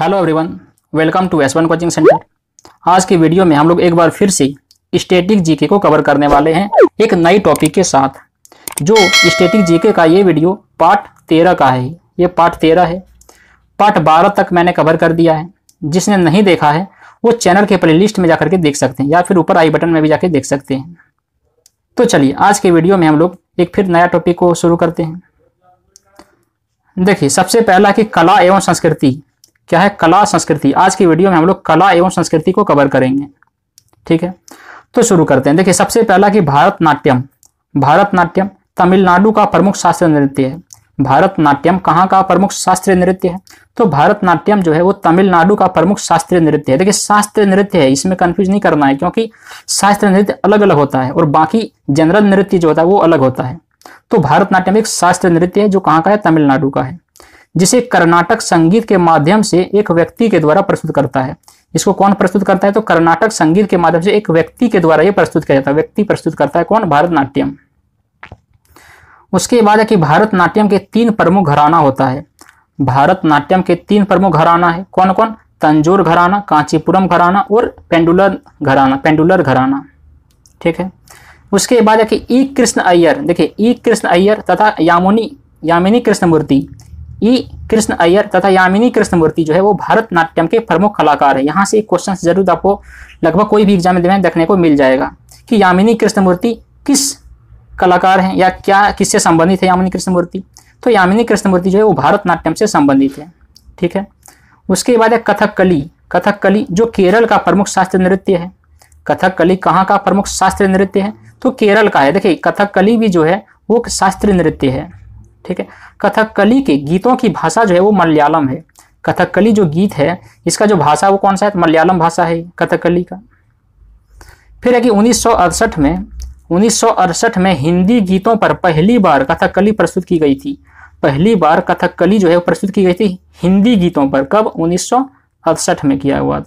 hello everyone welcome to S one coaching centre आज की video में हम लोग एक बार फिर से स्टेटिक जीके को कवर करने वाले हैं एक नई टॉपिक के साथ जो स्टेटिक जीके का ये वीडियो पार्ट तेरह का है ये पार्ट तेरह है पार्ट बारह तक मैंने कवर कर दिया है जिसने नहीं देखा है वो चैनल के प्ले लिस्ट में जा करके देख सकते हैं या फिर ऊपर आई बटन में भी जाके देख सकते हैं तो चलिए आज के वीडियो में हम लोग एक फिर नया टॉपिक को शुरू करते हैं देखिए सबसे पहला कि कला एवं संस्कृति क्या है कला संस्कृति आज की वीडियो में हम लोग कला एवं संस्कृति को कवर करेंगे ठीक है तो शुरू करते हैं देखिए सबसे पहला कि भारतनाट्यम भारतनाट्यम तमिलनाडु का प्रमुख शास्त्रीय नृत्य है भारतनाट्यम कहाँ का प्रमुख शास्त्रीय नृत्य है तो भारतनाट्यम जो है वो तमिलनाडु का प्रमुख शास्त्रीय नृत्य है देखिए शास्त्रीय नृत्य है इसमें कन्फ्यूज नहीं करना है क्योंकि शास्त्रीय नृत्य अलग अलग होता है और बाकी जनरल नृत्य जो होता है वो अलग होता है तो भारतनाट्यम एक शास्त्रीय नृत्य है जो कहाँ का है तमिलनाडु का है जिसे कर्नाटक संगीत के माध्यम से एक व्यक्ति के द्वारा प्रस्तुत करता है इसको कौन प्रस्तुत करता है तो कर्नाटक संगीत के माध्यम से एक व्यक्ति के द्वारा यह प्रस्तुत किया जाता है व्यक्ति प्रस्तुत करता है कौन भारतनाट्यम उसके बाद है कि भारतनाट्यम के तीन प्रमुख घराना होता है भारतनाट्यम के तीन प्रमुख घराना है कौन कौन तंजोर घराना कांचीपुरम घराना और पेंडुलर घराना पेंडुलर घराना ठीक है उसके बाद है कि ई कृष्ण अय्यर देखिए ई कृष्ण अय्यर तथा यामुनी यामिनी कृष्णमूर्ति ई कृष्ण अय्यर तथा यामिनी कृष्णमूर्ति जो है वो भारत नाट्यम के प्रमुख कलाकार है यहाँ से क्वेश्चन जरूर आपको लगभग कोई भी एग्जाम में देखने को मिल जाएगा कि यामिनी कृष्णमूर्ति किस कलाकार हैं या क्या किससे संबंधित है यामिनी कृष्णमूर्ति तो यामिनी कृष्णमूर्ति जो है वो भारत नाट्यम से संबंधित है ठीक है उसके बाद है कथकली कथकली जो केरल का प्रमुख शास्त्रीय नृत्य है कथकली कहाँ का प्रमुख शास्त्रीय नृत्य है तो केरल का है देखिए कथकली भी जो है वो शास्त्रीय नृत्य है ठीक है कथकली के गीतों की भाषा जो है वो मलयालम है कथकली जो गीत है इसका जो भाषा वो कौन सा है तो मलयालम भाषा है कथकली का फिर है कि उन्नीस में उन्नीस में हिंदी गीतों पर पहली बार कथकली प्रस्तुत की गई थी पहली बार कथकली जो है प्रस्तुत की गई थी हिंदी गीतों पर कब उन्नीस में किया हुआ था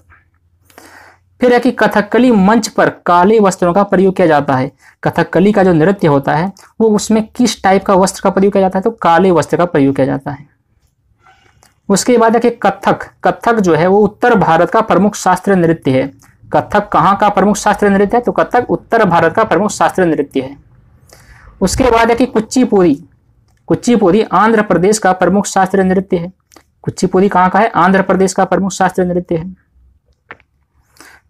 फिर है कि कथकली मंच पर काले वस्त्रों का प्रयोग किया जाता है कथकली का जो नृत्य होता है वो उसमें किस टाइप का वस्त्र का प्रयोग किया जाता है तो काले वस्त्र का प्रयोग किया जाता है उसके बाद है कि कथक कथक जो है वो उत्तर भारत का प्रमुख शास्त्रीय नृत्य है कथक कहाँ का प्रमुख शास्त्रीय नृत्य है तो कथक उत्तर भारत का प्रमुख शास्त्रीय नृत्य है उसके बाद है कि कुचिपुरी कुचिपुरी आंध्र प्रदेश का प्रमुख शास्त्रीय नृत्य है कुचिपुरी कहाँ का है आंध्र प्रदेश का प्रमुख शास्त्रीय नृत्य है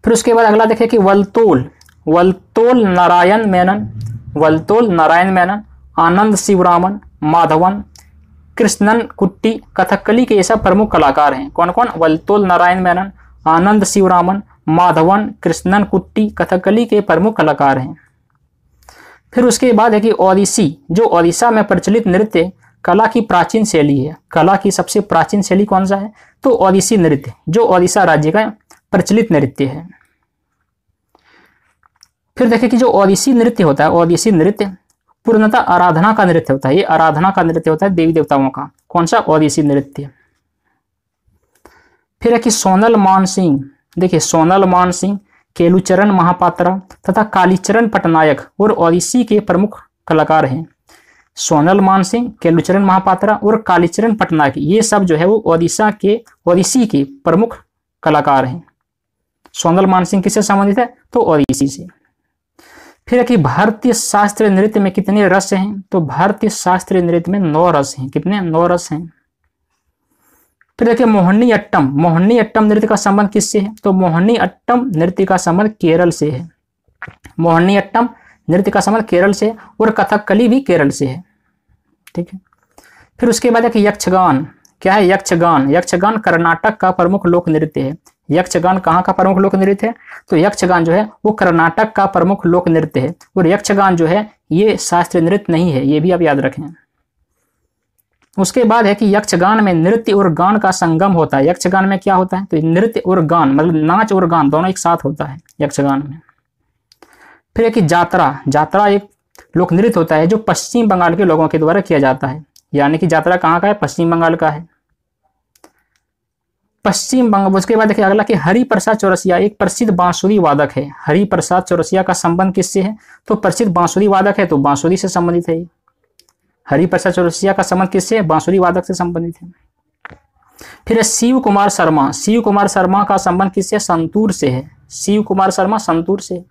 फिर उसके बाद अगला देखें कि वलतोल वलतोल नारायण मेनन वलतोल नारायण मेनन आनंद शिवरामन माधवन कृष्णन कुट्टी कथकली के ये सब प्रमुख कलाकार हैं कौन कौन वलतोल नारायण मेनन आनंद शिवरामन माधवन कृष्णन कुट्टी कथकली के प्रमुख कलाकार हैं फिर उसके बाद है कि ओडिसी जो ओडिशा में प्रचलित नृत्य कला की प्राचीन शैली है कला की सबसे प्राचीन शैली कौन सा है तो ओडिसी नृत्य जो ओडिशा राज्य का प्रचलित नृत्य है फिर देखें कि जो ओडिसी नृत्य होता है ओडिसी नृत्य पूर्णतः आराधना का नृत्य होता है ये आराधना का नृत्य होता है देवी देवताओं का कौन सा ओडिसी नृत्य फिर है कि सोनल मान सिंह देखिए सोनल मान सिंह केलुचरण महापात्रा तथा कालीचरण पटनायक और ओडिसी के प्रमुख कलाकार हैं सोनल मान सिंह केलुचरण महापात्रा और कालीचरण पटनायक ये सब जो है वो ओडिशा के ओडिसी के प्रमुख कलाकार हैं मान मानसिंह किससे संबंधित है तो ओडिसी से फिर देखिए भारतीय शास्त्रीय नृत्य में कितने रस हैं तो भारतीय शास्त्रीय नृत्य में नौ रस हैं कितने नौ रस हैं फिर देखिए मोहनी अट्टम मोहनी अट्टम नृत्य का संबंध किससे है तो मोहनी अट्टम नृत्य का संबंध केरल से है मोहनी अट्टम नृत्य का संबंध केरल से और कथकली भी केरल से है ठीक है फिर उसके बाद देखिए यक्षगान क्या है यक्षगान यक्षगान कर्नाटक का प्रमुख लोक नृत्य है यक्षगान कहाँ का प्रमुख लोक नृत्य है तो यक्षगान जो है वो कर्नाटक का प्रमुख लोक नृत्य है और यक्षगान जो है ये शास्त्रीय नृत्य नहीं है ये भी आप याद रखें उसके बाद है कि यक्षगान में नृत्य और गान का संगम होता है यक्षगान में क्या होता है तो नृत्य और गान मतलब नाच और गान दोनों एक साथ होता है यक्षगान में फिर है कि जात्रा जात्रा एक लोक नृत्य होता है जो पश्चिम बंगाल के लोगों के द्वारा किया जाता है यानी कि जात्रा कहाँ का है पश्चिम बंगाल का है पश्चिम बंगाल उसके बाद देखिए अगला कि हरिप्रसाद चौरसिया एक प्रसिद्ध बांसुरी वादक है हरिप्रसाद चौरसिया का संबंध किससे है तो प्रसिद्ध बांसुरी वादक है तो बांसुरी से संबंधित है हरिप्रसाद चौरसिया का संबंध किससे है बांसुरी वादक से संबंधित है फिर शिव कुमार शर्मा शिव कुमार शर्मा का संबंध किससे संतूर से है शिव कुमार शर्मा संतूर से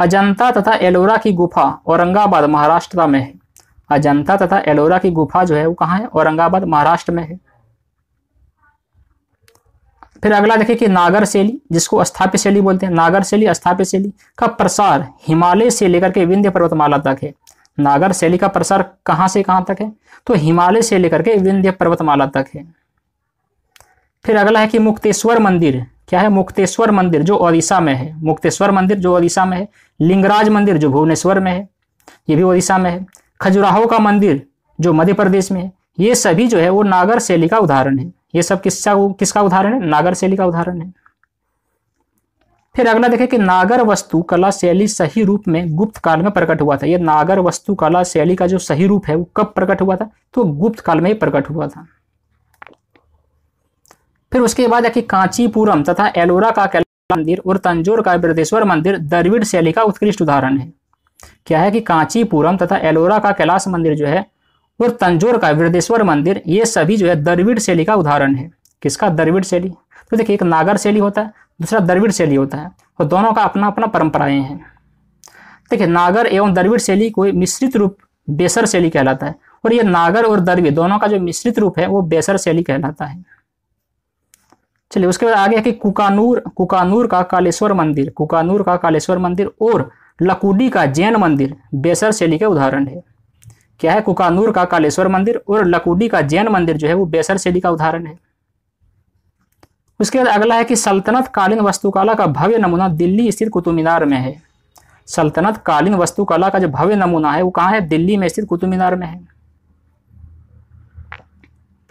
अजंता तथा एलोरा की गुफा औरंगाबाद महाराष्ट्र में है अजंता तथा एलोरा की गुफा जो है वो कहाँ है औरंगाबाद महाराष्ट्र में है फिर अगला देखिए कि नागर शैली जिसको अस्थाप्य शैली बोलते हैं नागर शैली अस्थाप्य शैली का प्रसार हिमालय से लेकर के विंध्य पर्वतमाला तक है नागर शैली का प्रसार कहाँ से कहाँ तक है तो हिमालय से लेकर के विंध्य पर्वतमाला तक है फिर अगला है कि मुक्तेश्वर मंदिर क्या है मुक्तेश्वर मंदिर जो ओडिशा में है मुक्तेश्वर मंदिर जो ओडिशा में है लिंगराज मंदिर जो भुवनेश्वर में है ये भी ओडिशा में है खजुराहो का मंदिर जो मध्य प्रदेश में है ये सभी जो है वो नागर शैली का उदाहरण है ये सब किसका किसका उदाहरण है नागर शैली का उदाहरण है फिर अगला देखें कि नागर वस्तु कला शैली सही रूप में गुप्त काल में प्रकट हुआ था ये नागर वस्तु कला शैली का जो सही रूप है वो कब प्रकट हुआ था तो गुप्त काल में ही प्रकट हुआ था फिर उसके बाद देखिए कांचीपुरम तथा एलोरा का मंदिर और तंजोर का बृदेश्वर मंदिर द्रविड़ शैली का उत्कृष्ट उदाहरण है क्या है कि कांचीपुरम तथा एलोरा का कैलाश मंदिर जो है और तंजोर का वृद्धेश्वर मंदिर ये सभी जो है द्रविड़ शैली का उदाहरण है किसका द्रविड़ शैली तो देखिए एक नागर शैली होता है दूसरा द्रविड़ शैली होता है और दोनों का अपना अपना परंपराएं हैं देखिए नागर एवं द्रविड़ शैली को मिश्रित रूप बेसर शैली कहलाता है और ये नागर और द्रविड़ दोनों का जो मिश्रित रूप है वो बेसर शैली कहलाता है चलिए उसके बाद आगे है कि कुकानूर कुकानूर का कालेश्वर मंदिर कुकानूर का कालेश्वर मंदिर और लकुडी का जैन मंदिर बेसर शैली के उदाहरण है क्या है कुकानूर का कालेश्वर मंदिर और लकुडी का जैन मंदिर जो है वो बेसर शैली का उदाहरण है उसके बाद अगला है कि सल्तनत कालीन वस्तुकला का भव्य नमूना दिल्ली स्थित कुतुब मीनार में है सल्तनत कालीन वस्तुकला का जो भव्य नमूना है वो कहाँ है दिल्ली में स्थित कुतुब मीनार में है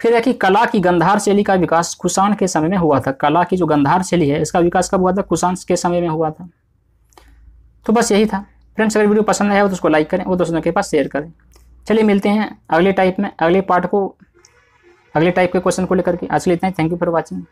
फिर है कि कला की गंधार शैली का विकास कुषाण के समय में हुआ था कला की जो गंधार शैली है इसका विकास कब हुआ था कुषाण के समय में हुआ था तो बस यही था फ्रेंड्स अगर वीडियो पसंद आया तो उसको लाइक करें और दोस्तों के पास शेयर करें चलिए मिलते हैं अगले टाइप में अगले पार्ट को अगले टाइप के क्वेश्चन को लेकर के आज लेते हैं थैंक यू फॉर वॉचिंग